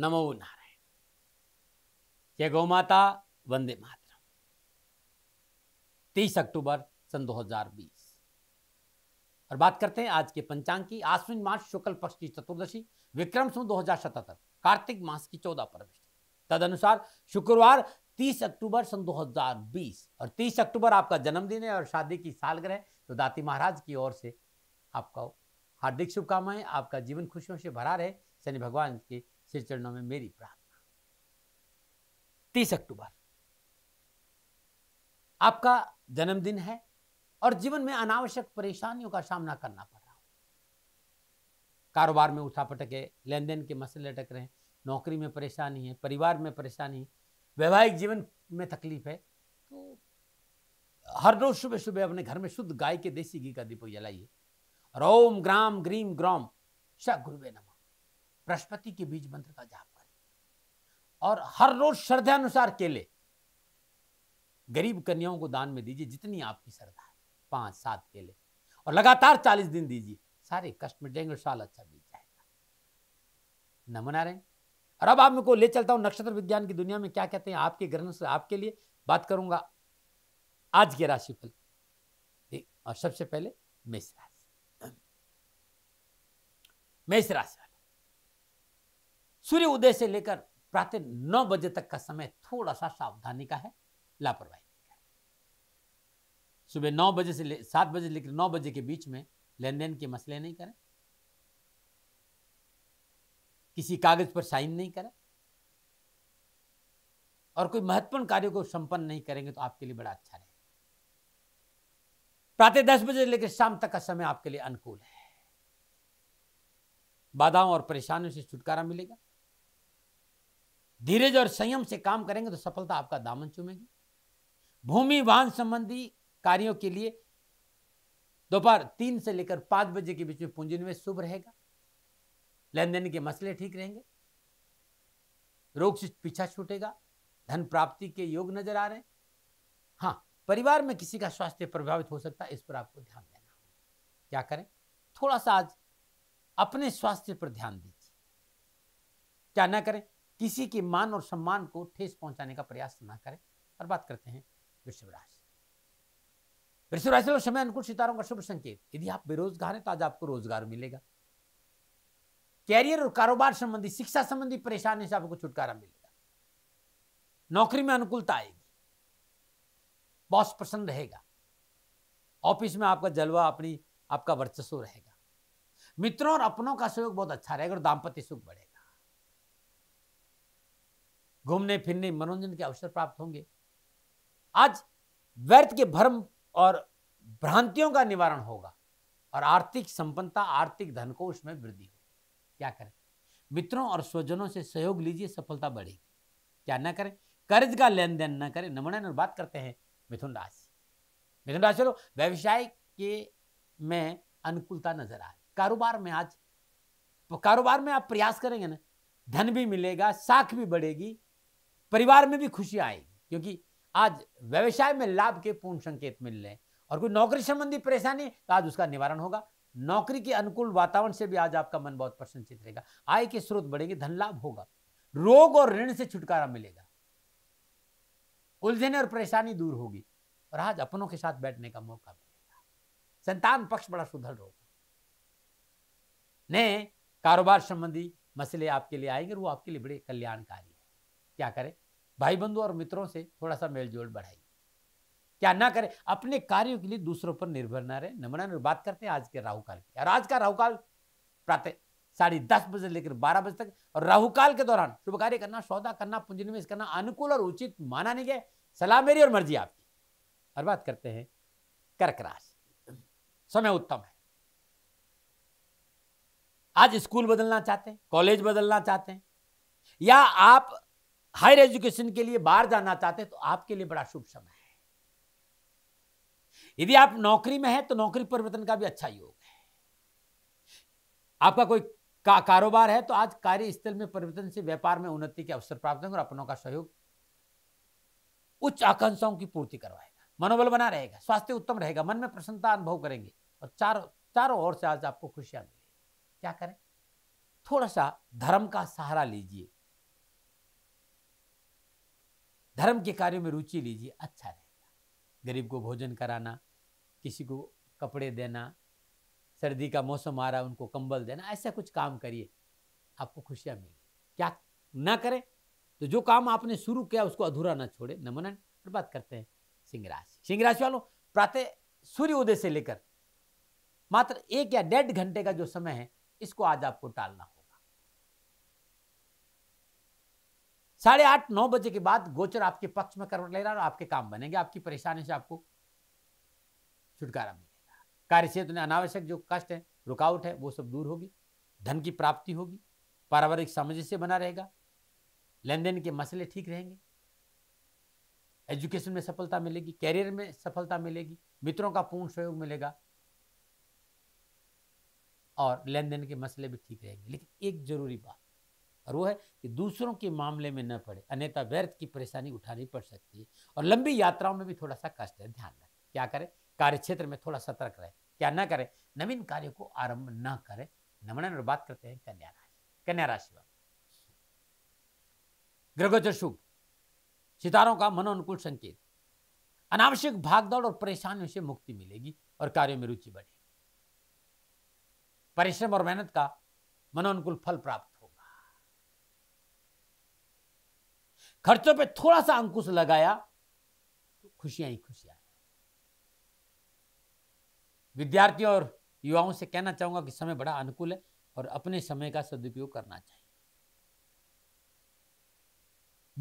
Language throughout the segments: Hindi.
नमो नारायण जय गौ माता वंदे मातर तेईस अक्टूबर सन 2020 और बात करते हैं आज के पंचांग की आश्विन मास शुक्ल पक्ष की चतुर्दशी विक्रम सुन दो हजार कार्तिक मास की चौदह परविष्ट तदनुसार शुक्रवार 30 अक्टूबर सन 2020 और 30 अक्टूबर आपका जन्मदिन है और शादी की सालगिरह तो दाती महाराज की ओर से आपका हार्दिक शुभकामनाएं आपका जीवन खुशियों से भरा रहे शनि भगवान के श्री चरणों में मेरी प्रार्थना तीस अक्टूबर आपका जन्मदिन है और जीवन में अनावश्यक परेशानियों का सामना करना पड़ रहा हो कारोबार में उठा पटके लेन देन के मसले अटक रहे हैं नौकरी में परेशानी है परिवार में परेशानी वैवाहिक जीवन में तकलीफ है तो हर रोज सुबह सुबह अपने घर में शुद्ध गाय के देसी घी का दीपक जलाइए रोम ग्राम ग्रीम ग्राम श गुरुवे नम बृहस्पति के बीज मंत्र का जाप करें और हर रोज श्रद्धानुसार केले गरीब कन्याओं को दान में दीजिए जितनी आपकी श्रद्धा है पांच सात केले और लगातार चालीस दिन दीजिए सारे कष्ट में डेंगे साल अच्छा बीत जाएगा न मना रहे और अब आप मेरे को ले चलता हूं नक्षत्र विज्ञान की दुनिया में क्या कहते हैं आपके ग्रहण से आपके लिए बात करूंगा आज के राशिफल और सबसे पहले मेष राशि मेष राशि सूर्य उदय से लेकर प्रातः नौ बजे तक का समय थोड़ा सा सावधानी का है लापरवाही का है सुबह नौ बजे से सात बजे लेकर नौ बजे के बीच में लेन देन के मसले नहीं करें किसी कागज पर साइन नहीं करें और कोई महत्वपूर्ण कार्य को संपन्न नहीं करेंगे तो आपके लिए बड़ा अच्छा रहेगा प्रातः दस बजे लेकर शाम तक का समय आपके लिए अनुकूल है बाधाओं और परेशानियों से छुटकारा मिलेगा धीरज और संयम से काम करेंगे तो सफलता आपका दामन चूमेगी भूमि वाहन संबंधी कार्यों के लिए दोपहर तीन से लेकर पांच बजे के बीच में पूंजी निवेश शुभ रहेगा लेन देन के मसले ठीक रहेंगे रोग से पीछा छूटेगा धन प्राप्ति के योग नजर आ रहे हैं हाँ परिवार में किसी का स्वास्थ्य प्रभावित हो सकता है इस पर आपको ध्यान देना होगा क्या करें थोड़ा सा आज अपने स्वास्थ्य पर ध्यान दीजिए क्या ना करें किसी के मान और सम्मान को ठेस पहुंचाने का प्रयास ना करें और बात करते हैं वृषभ राशि वृषभ राशि और समय अनुकूल सितारों का शुभ संकेत यदि आप बेरोजगार हैं तो आज आपको रोजगार मिलेगा कैरियर और कारोबार संबंधी शिक्षा संबंधी परेशानी से आपको छुटकारा मिलेगा नौकरी में अनुकूलता आएगी बॉस पसंद रहेगा ऑफिस में आपका जलवा अपनी आपका वर्चस्व रहेगा मित्रों और अपनों का सहयोग बहुत अच्छा रहेगा और दाम्पत्य सुख बढ़ेगा घूमने फिरने मनोरंजन के अवसर प्राप्त होंगे आज व्यर्थ के भ्रम और भ्रांतियों का निवारण होगा और आर्थिक संपन्नता आर्थिक धन को उसमें वृद्धि होगी क्या करें मित्रों और स्वजनों से सहयोग लीजिए सफलता बढ़ेगी क्या ना करें कर्ज का लेन देन न करें नमन बात करते हैं मिथुन राशि मिथुन राशि लोग व्यवसाय के में अनुकूलता नजर आ रही कारोबार में आज कारोबार में आप प्रयास करेंगे ना धन भी मिलेगा साख भी बढ़ेगी परिवार में भी खुशी आएगी क्योंकि आज व्यवसाय में लाभ के पूर्ण संकेत मिल रहे हैं और कोई नौकरी संबंधी परेशानी तो आज उसका निवारण होगा नौकरी के अनुकूल वातावरण से भी आज आपका मन बहुत प्रसन्नचित रहेगा आय के स्रोत बढ़ेंगे धन लाभ होगा रोग और ऋण से छुटकारा मिलेगा उलझने और परेशानी दूर होगी और आज अपनों के साथ बैठने का मौका मिलेगा संतान पक्ष बड़ा सुधर होगा नए कारोबार संबंधी मसले आपके लिए आएंगे और वो आपके लिए बड़े कल्याणकारी क्या करें भाई बंधु और मित्रों से थोड़ा सा मेल जोल बढ़ाइए क्या ना करें अपने कार्यों के लिए दूसरों पर निर्भर ना रहे नम्रानुर बात करते हैं आज के राहु काल की और आज का राहु काल प्रातः साढ़े दस बजे लेकर बारह बजे तक और राहु काल के दौरान शुभ कार्य करना सौदा करना पूंजी निवेश करना अनुकूल और उचित माना नहीं गया सलाह मेरी और मर्जी आपकी और बात करते हैं कर्क राशि समय उत्तम है आज स्कूल बदलना चाहते हैं कॉलेज बदलना चाहते हैं या आप हायर एजुकेशन के लिए बाहर जाना चाहते हैं तो आपके लिए बड़ा शुभ समय है यदि आप नौकरी में हैं तो नौकरी परिवर्तन का भी अच्छा योग है आपका कोई का, कारोबार है तो आज कार्यस्थल में परिवर्तन से व्यापार में उन्नति के अवसर प्राप्त होंगे और अपनों का सहयोग उच्च आकांक्षाओं की पूर्ति करवाएगा मनोबल बना रहेगा स्वास्थ्य उत्तम रहेगा मन में प्रसन्नता अनुभव करेंगे और चारों चारों ओर से आज आपको खुशियां मिलेगी क्या करें थोड़ा सा धर्म का सहारा लीजिए धर्म के कार्यों में रुचि लीजिए अच्छा रहेगा गरीब को भोजन कराना किसी को कपड़े देना सर्दी का मौसम आ रहा है उनको कंबल देना ऐसा कुछ काम करिए आपको खुशियाँ मिलेगी क्या ना करें तो जो काम आपने शुरू किया उसको अधूरा ना छोड़े नमन और बात करते हैं सिंह राशि सिंह राशि वालों प्रातः सूर्योदय से लेकर मात्र एक या डेढ़ घंटे का जो समय है इसको आज आपको टालना हो साढ़े आठ नौ बजे के बाद गोचर आपके पक्ष में कर ले रहा और आपके काम बनेंगे आपकी परेशानी से आपको छुटकारा मिलेगा कार्य क्षेत्र में अनावश्यक जो कष्ट है रुकावट है वो सब दूर होगी धन की प्राप्ति होगी पारिवारिक सामंजस्य बना रहेगा लेन देन के मसले ठीक रहेंगे एजुकेशन में सफलता मिलेगी कैरियर में सफलता मिलेगी मित्रों का पूर्ण सहयोग मिलेगा और लेन देन के मसले भी ठीक रहेंगे लेकिन एक जरूरी बात और वो है कि दूसरों के मामले में न पड़े अन्यथा व्यर्थ की परेशानी उठानी पड़ सकती है और लंबी यात्राओं में भी थोड़ा सा कष्ट है ध्यान रखें क्या करें कार्य क्षेत्र में थोड़ा सतर्क रहे क्या ना करें नवीन कार्य को आरंभ न करें नमन और बात करते हैं कन्या राशि कन्या राशि वाले ग्रहोचर शुभ सितारों का मनोअनुकूल संकेत अनावश्यक भागदौड़ और परेशानियों से मुक्ति मिलेगी और कार्यों में रुचि बढ़ेगी परिश्रम और मेहनत का मनोअनुकूल फल प्राप्त खर्चों पे थोड़ा सा अंकुश लगाया तो खुशियां ही खुशियां विद्यार्थियों और युवाओं से कहना चाहूंगा कि समय बड़ा अनुकूल है और अपने समय का सदुपयोग करना चाहिए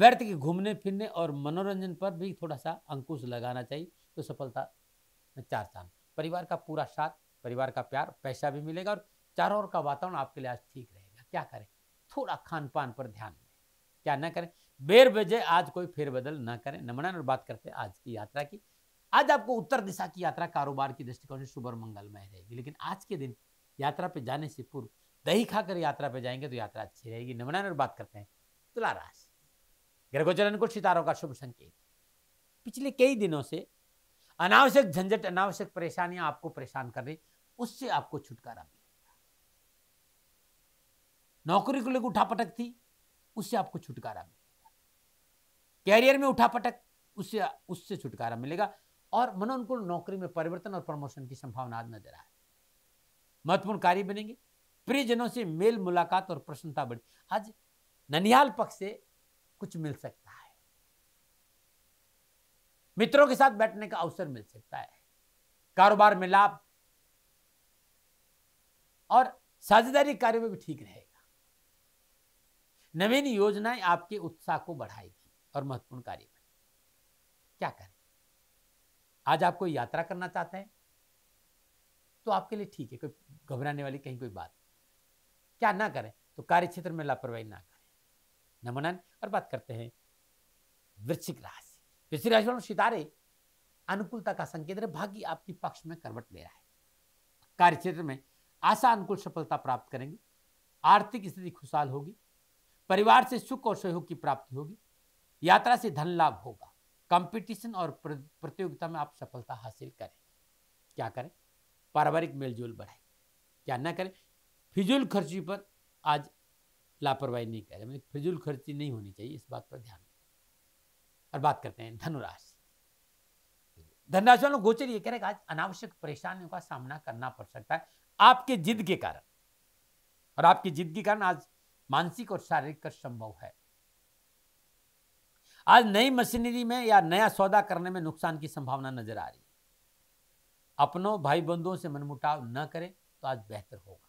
व्यर्थ के घूमने फिरने और मनोरंजन पर भी थोड़ा सा अंकुश लगाना चाहिए तो सफलता में चार चांद परिवार का पूरा साथ परिवार का प्यार पैसा भी मिलेगा और चारों ओर का वातावरण आपके लिए आज ठीक रहेगा क्या करें थोड़ा खान पान पर ध्यान दें क्या ना करें बेर बजे आज कोई फेरबदल ना करें नमन और बात करते हैं आज की यात्रा की आज आपको उत्तर दिशा की यात्रा कारोबार की दृष्टिकोण से शुभ और मंगलमय रहेगी लेकिन आज के दिन यात्रा पे जाने से पूर्व दही खाकर यात्रा पे जाएंगे तो यात्रा अच्छी रहेगी नमन और बात करते हैं तुला राशि ग्रह अनुकूल सितारों का शुभ संकेत पिछले कई दिनों से अनावश्यक झंझट अनावश्यक परेशानियां आपको परेशान कर रही उससे आपको छुटकारा मिलेगा नौकरी को लेकर उठापटक थी उससे आपको छुटकारा कैरियर में उठापटक उससे उससे छुटकारा मिलेगा और मनो उनको नौकरी में परिवर्तन और प्रमोशन की संभावना आज नजर आए महत्वपूर्ण कार्य बनेंगे प्रियजनों से मेल मुलाकात और प्रसन्नता बढ़ी आज ननिहाल पक्ष से कुछ मिल सकता है मित्रों के साथ बैठने का अवसर मिल सकता है कारोबार में लाभ और साझेदारी कार्यों में भी ठीक रहेगा नवीन योजनाएं आपके उत्साह को बढ़ाएगी और महत्वपूर्ण कार्य में क्या करें आज आप कोई यात्रा करना चाहते हैं तो आपके लिए ठीक है कोई घबराने वाली कहीं कोई बात क्या ना करें तो कार्य क्षेत्र में लापरवाही ना करें नमनन और बात करते हैं वृश्चिक राशि वृश्चिक राशि वालों सितारे अनुकूलता का संकेत है भाग्य आपकी पक्ष में करवट ले रहा है कार्य क्षेत्र में आशा अनुकूल सफलता प्राप्त करेंगे आर्थिक स्थिति खुशहाल होगी परिवार से सुख और सहयोग की प्राप्ति होगी यात्रा से धन लाभ होगा कंपटीशन और प्रतियोगिता में आप सफलता हासिल करें क्या करें पारिवारिक मेलजोल बढ़ाए क्या ना करें फिजूल खर्ची पर आज लापरवाही नहीं करें मतलब फिजूल खर्ची नहीं होनी चाहिए इस बात पर ध्यान और बात करते हैं धनुराशि धनराशि वालों गोचर ये कह रहे आज अनावश्यक परेशानियों का सामना करना पड़ सकता है आपके जिद के कारण और आपकी जिद के कारण आज मानसिक और शारीरिक कर संभव है आज नई मशीनरी में या नया सौदा करने में नुकसान की संभावना नजर आ रही है अपनों भाई बंधुओं से मनमुटाव न करें तो आज बेहतर होगा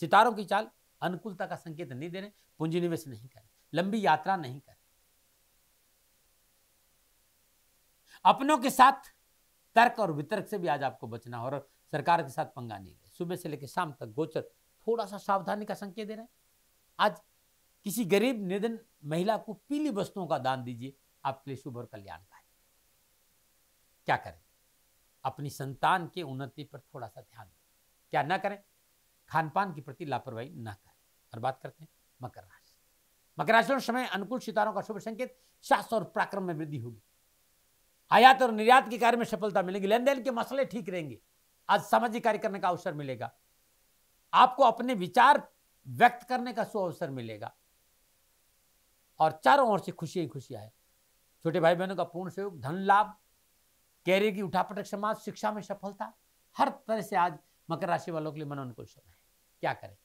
सितारों की चाल अनुकूलता का संकेत नहीं दे रहे पूंजी निवेश नहीं करें लंबी यात्रा नहीं करें अपनों के साथ तर्क और वितर्क से भी आज आपको बचना हो और सरकार के साथ पंगा नहीं ले सुबह से लेकर शाम तक गोचर थोड़ा सा सावधानी का संकेत दे रहे हैं आज किसी गरीब निधन महिला को पीली वस्तुओं का दान दीजिए आपके लिए शुभ और है क्या करें अपनी संतान के उन्नति पर थोड़ा सा ध्यान दें क्या ना करें खान पान के प्रति लापरवाही ना करें और बात करते हैं मकर राशि मकर राशि में समय अनुकूल सितारों का शुभ संकेत शास्त्र और पराक्रम में वृद्धि होगी आयात और निर्यात के कार्य में सफलता मिलेगी लेन देन के मसले ठीक रहेंगे आज सामाजिक कार्य करने का अवसर मिलेगा आपको अपने विचार व्यक्त करने का सु अवसर मिलेगा और चारों ओर से खुशियाँ ही खुशियाँ है छोटे भाई बहनों का पूर्ण सहयोग धन लाभ कैरियर की उठापटक समाज शिक्षा में सफलता हर तरह से आज मकर राशि वालों के लिए मनोनुकूल समय है क्या करें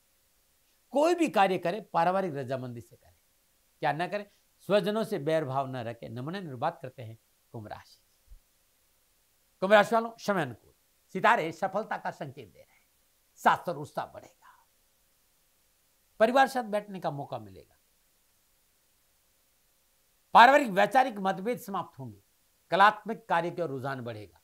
कोई भी कार्य करें पारिवारिक रजामंदी से करें क्या न करें स्वजनों से बैर भाव न रखें नमन निर्बात करते हैं कुंभ राशि कुंभ राशि वालों समय अनुकूल सितारे सफलता का संकेत दे रहे हैं साथ और उत्साह बढ़ेगा परिवार साथ बैठने का मौका मिलेगा पारिवारिक वैचारिक मतभेद समाप्त होंगे कलात्मक कार्य का रुझान बढ़ेगा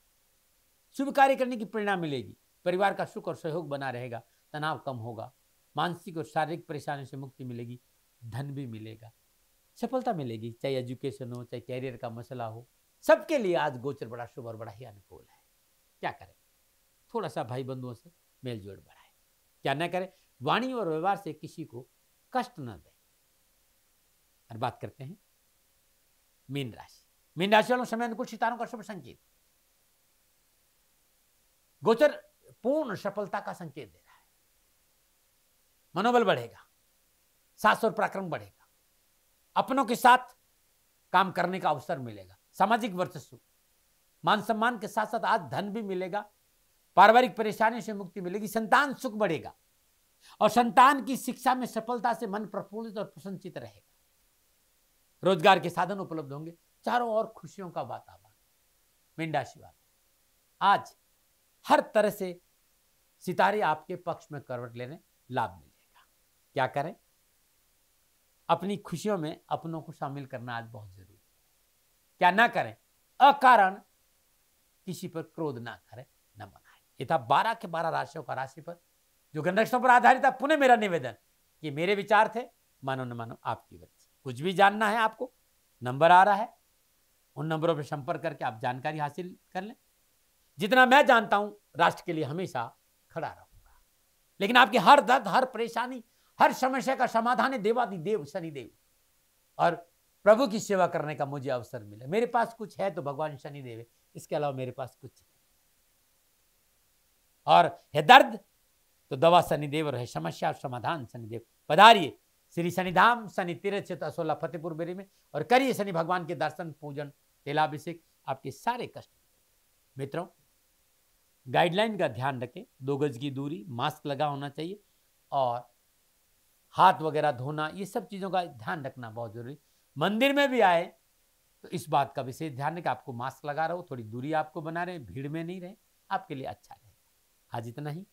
शुभ कार्य करने की प्रेरणा मिलेगी परिवार का सुख और सहयोग बना रहेगा तनाव कम होगा मानसिक और शारीरिक परेशानियों से मुक्ति मिलेगी धन भी मिलेगा सफलता मिलेगी चाहे एजुकेशन हो चाहे कैरियर का मसला हो सबके लिए आज गोचर बड़ा शुभ और बड़ा ही अनुकूल है क्या करें थोड़ा सा भाई बंधुओं से मेल जोल बढ़ाए क्या न करें वाणी और व्यवहार से किसी को कष्ट न दें और बात करते हैं मीन राशि मीन राशि वालों समय अनुकूल सितारों का शुभ संकेत गोचर पूर्ण सफलता का संकेत दे रहा है मनोबल बढ़ेगा सास और पराक्रम बढ़ेगा अपनों के साथ काम करने का अवसर मिलेगा सामाजिक वर्चस्व मान सम्मान के साथ साथ आज धन भी मिलेगा पारिवारिक परेशानियों से मुक्ति मिलेगी संतान सुख बढ़ेगा और संतान की शिक्षा में सफलता से मन प्रफुल्लित और प्रसन्नचित रहेगा रोजगार के साधन उपलब्ध होंगे चारों ओर खुशियों का वातावरण मिंडा शिवा आज हर तरह से सितारे आपके पक्ष में करवट लेने लाभ मिलेगा क्या करें अपनी खुशियों में अपनों को शामिल करना आज बहुत जरूरी है क्या ना करें अकारण किसी पर क्रोध ना करें न मनाए ये था बारह के बारह राशियों का राशि पर जो गंधक्षों पर आधारित था पुनः मेरा निवेदन ये मेरे विचार थे मानो न मानो आपकी वजह कुछ भी जानना है आपको नंबर आ रहा है उन नंबरों पर संपर्क करके आप जानकारी हासिल कर लें जितना मैं जानता हूं राष्ट्र के लिए हमेशा खड़ा रहूंगा लेकिन आपकी हर दर्द हर परेशानी हर समस्या का समाधान है देवादि देव शनिदेव और प्रभु की सेवा करने का मुझे अवसर मिला मेरे पास कुछ है तो भगवान शनिदेव है इसके अलावा मेरे पास कुछ है और है दर्द तो दवा शनिदेव और है समस्या और समाधान शनिदेव पधारिए श्री शनिधाम शनि तीर्थ क्षेत्र असोला फतेहपुर बेरी में और करिए शनि भगवान के दर्शन पूजन तेलाभिषेक आपके सारे कष्ट मित्रों गाइडलाइन का ध्यान रखें दो गज की दूरी मास्क लगा होना चाहिए और हाथ वगैरह धोना ये सब चीज़ों का ध्यान रखना बहुत जरूरी मंदिर में भी आए तो इस बात का विशेष ध्यान रखें आपको मास्क लगा रहो थोड़ी दूरी आपको बना रहे भीड़ में नहीं रहे आपके लिए अच्छा रहेगा आज इतना ही